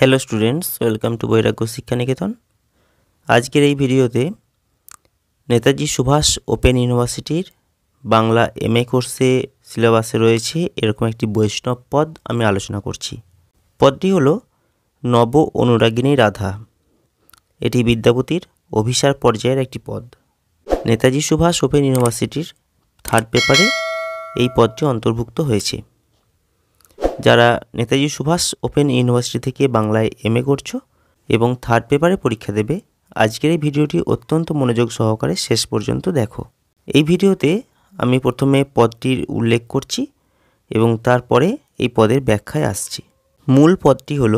hello students welcome to বৈরাগ্য শিক্ষানিকেতন আজকের এই ভিডিওতে নেতাজি সুভাষ ওপেন ইউনিভার্সিটির বাংলা এম এ কোর্সে সিলেবাসে রয়েছে এরকম একটি বৈষ্ণব পদ আমি আলোচনা করছি পদটি হলো নব অনুরাগিনী রাধা এটি বিদ্যাপতির অভিসার পর্যায়ের একটি পদ নেতাজি সুভাষ ওপেন ইউনিভার্সিটির থার্ড পেপারে এই পদটি অন্তর্ভুক্ত হয়েছে যারা নেতাজি সুভাষ ওপেন ইউনিভার্সিটি থেকে বাংলায় এম এ করছো এবং থার্ড পেপারে পরীক্ষা দেবে আজকের এই ভিডিওটি অত্যন্ত মনোযোগ সহকারে শেষ পর্যন্ত দেখো এই ভিডিওতে আমি প্রথমে পদটির উল্লেখ করছি এবং তারপরে এই পদের ব্যাখ্যায় আসছি মূল পদটি হল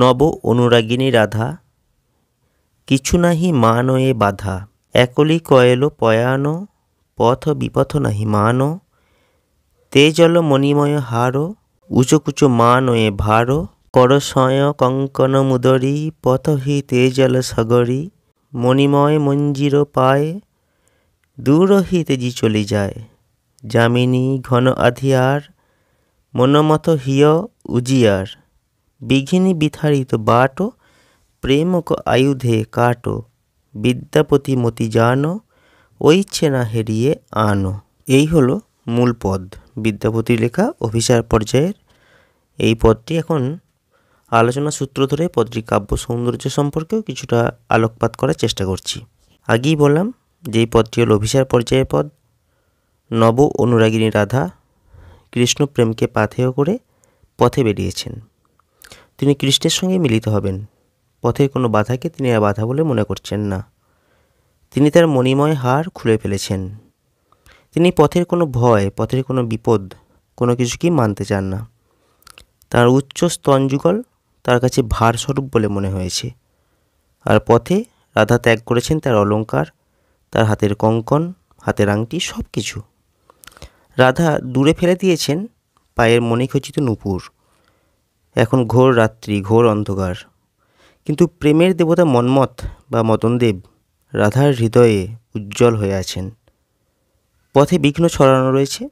নব অনুরাগিনী রাধা কিছু নাহি মানয়ে বাধা একলি কয়েলো পয়ান পথ বিপথ নাহি মানো তেজল মণিময় হারো উঁচু উচকুচু মানয়ে ভারো করসয় কঙ্কন মুদরী পথহি তেজল সগরী মণিময় মঞ্জির পায় দূরহি তেজি চলে যায় যামিনী ঘন আধিয়ার মনমত হিয় উজিয়ার বিঘিনী বিথারিত বাটো প্রেমক আয়ুধে কাটো বিদ্যাপতি মতি জানো ঐচ্ছে না হেরিয়ে আনো এই হলো মূল পদ বিদ্যাপতি লেখা অভিসার পর্যায়ের এই পদটি এখন আলোচনা সূত্র ধরে পদটির কাব্য সৌন্দর্য সম্পর্কেও কিছুটা আলোকপাত করার চেষ্টা করছি আগেই বললাম যে এই পদটি হল অভিসার পর্যায়ের পদ নব অনুরাগিনী রাধা কৃষ্ণ প্রেমকে পাথেয় করে পথে বেরিয়েছেন তিনি কৃষ্ণের সঙ্গে মিলিত হবেন পথের কোনো বাধাকে তিনি আর বাধা বলে মনে করছেন না তিনি তার মণিময় হার খুলে ফেলেছেন তিনি পথের কোনো ভয় পথের কোনো বিপদ কোনো কিছুকেই মানতে চান না তার উচ্চ স্তনযুগল তার কাছে ভারস্বরূপ বলে মনে হয়েছে আর পথে রাধা ত্যাগ করেছেন তার অলঙ্কার তার হাতের কঙ্কন হাতের আংটি সব কিছু রাধা দূরে ফেলে দিয়েছেন পায়ের মনে খচিত নুপুর এখন ঘোর রাত্রি ঘোর অন্ধকার কিন্তু প্রেমের দেবতা মন্মথ বা মদনদেব রাধার হৃদয়ে উজ্জ্বল হয়ে আছেন পথে বিঘ্ন ছড়ানো রয়েছে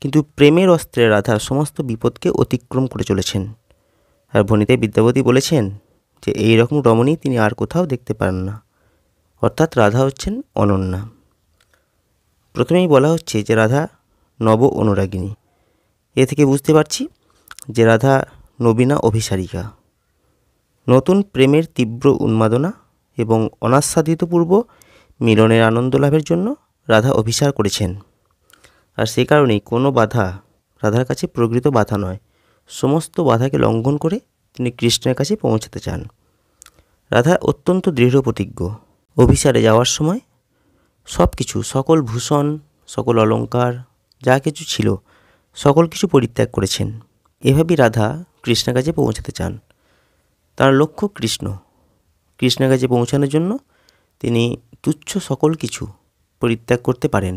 কিন্তু প্রেমের অস্ত্রে রাধা সমস্ত বিপদকে অতিক্রম করে চলেছেন আর ভনিতে বিদ্যাপতি বলেছেন যে এই রকম রমণী তিনি আর কোথাও দেখতে পান না অর্থাৎ রাধা হচ্ছেন অনন্যা প্রথমেই বলা হচ্ছে যে রাধা নব অনুরাগিনী এ থেকে বুঝতে পারছি যে রাধা নবীনা অভিসারিকা নতুন প্রেমের তীব্র উন্মাদনা এবং অনাস্বাদিতপূর্ব মিলনের আনন্দ লাভের জন্য রাধা অভিসার করেছেন আর সে কারণেই কোনো বাধা রাধার কাছে প্রকৃত বাধা নয় সমস্ত বাধাকে লঙ্ঘন করে তিনি কৃষ্ণের কাছে পৌঁছাতে চান রাধা অত্যন্ত দৃঢ় প্রতিজ্ঞ অভিসারে যাওয়ার সময় সব কিছু সকল ভূষণ সকল অলঙ্কার যা কিছু ছিল সকল কিছু পরিত্যাগ করেছেন এভাবেই রাধা কৃষ্ণের কাছে পৌঁছাতে চান তার লক্ষ্য কৃষ্ণ কৃষ্ণের কাছে পৌঁছানোর জন্য তিনি তুচ্ছ সকল কিছু পরিত্যাগ করতে পারেন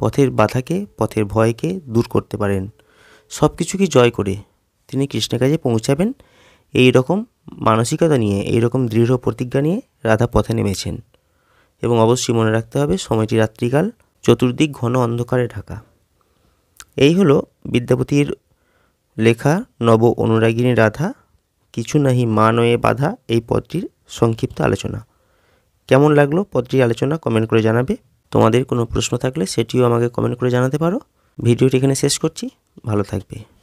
পথের বাধাকে পথের ভয়কে দূর করতে পারেন সব কিছুকে জয় করে তিনি কৃষ্ণের কাছে পৌঁছাবেন এই রকম মানসিকতা নিয়ে এই রকম দৃঢ় প্রতিজ্ঞা নিয়ে রাধা পথে নেমেছেন এবং অবশ্যই মনে রাখতে হবে সময়টি রাত্রিকাল চতুর্দিক ঘন অন্ধকারে ঢাকা এই হলো বিদ্যাপতির লেখা নব অনুরাগিনী রাধা কিছু নাহি মানয়ে বাধা এই পদটির সংক্ষিপ্ত আলোচনা কেমন লাগলো পদটির আলোচনা কমেন্ট করে জানাবে তোমাদের কোনো প্রশ্ন থাকলে সেটিও আমাকে কমেন্ট করে জানাতে পারো ভিডিওটি এখানে শেষ করছি ভালো থাকবে